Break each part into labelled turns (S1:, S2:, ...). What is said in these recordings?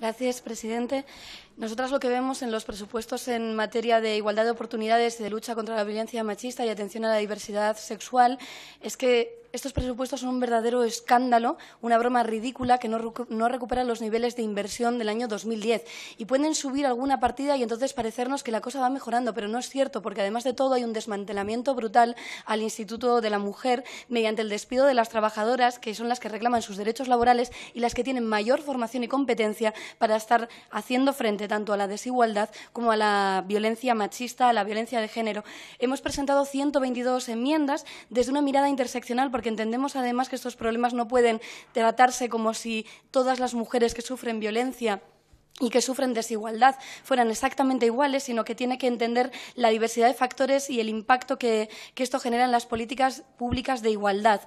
S1: Gracias, presidente. Nosotras lo que vemos en los presupuestos en materia de igualdad de oportunidades y de lucha contra la violencia machista y atención a la diversidad sexual es que estos presupuestos son un verdadero escándalo, una broma ridícula que no, recupera los niveles de inversión del año 2010. Y pueden subir alguna partida y entonces parecernos que la cosa va mejorando, pero no es cierto, porque además de todo hay un desmantelamiento brutal al Instituto de la Mujer mediante el despido de las trabajadoras, que son las que reclaman sus derechos laborales y las que tienen mayor formación y competencia para estar haciendo frente tanto a la desigualdad como a la violencia machista, a la violencia de género. Hemos presentado 122 enmiendas desde una mirada interseccional porque entendemos además que estos problemas no pueden tratarse como si todas las mujeres que sufren violencia y que sufren desigualdad fueran exactamente iguales, sino que tiene que entender la diversidad de factores y el impacto que, que esto genera en las políticas públicas de igualdad.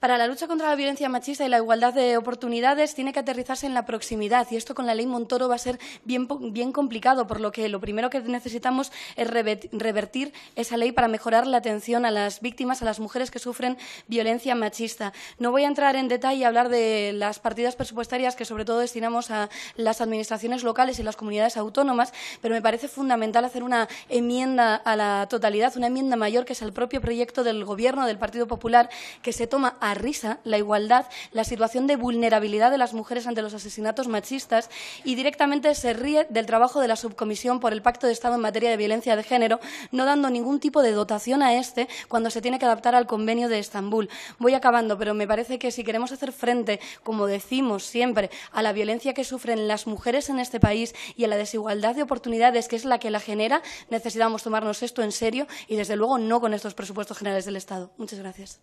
S1: Para la lucha contra la violencia machista y la igualdad de oportunidades tiene que aterrizarse en la proximidad y esto con la ley Montoro va a ser bien, bien complicado, por lo que lo primero que necesitamos es revertir esa ley para mejorar la atención a las víctimas, a las mujeres que sufren violencia machista. No voy a entrar en detalle a hablar de las partidas presupuestarias que sobre todo destinamos a las administraciones locales y las comunidades autónomas, pero me parece fundamental hacer una enmienda a la totalidad, una enmienda mayor que es el propio proyecto del Gobierno del Partido Popular que se toma la risa la igualdad, la situación de vulnerabilidad de las mujeres ante los asesinatos machistas y directamente se ríe del trabajo de la Subcomisión por el Pacto de Estado en materia de violencia de género, no dando ningún tipo de dotación a este cuando se tiene que adaptar al convenio de Estambul. Voy acabando, pero me parece que si queremos hacer frente, como decimos siempre, a la violencia que sufren las mujeres en este país y a la desigualdad de oportunidades que es la que la genera, necesitamos tomarnos esto en serio y, desde luego, no con estos presupuestos generales del Estado. Muchas gracias.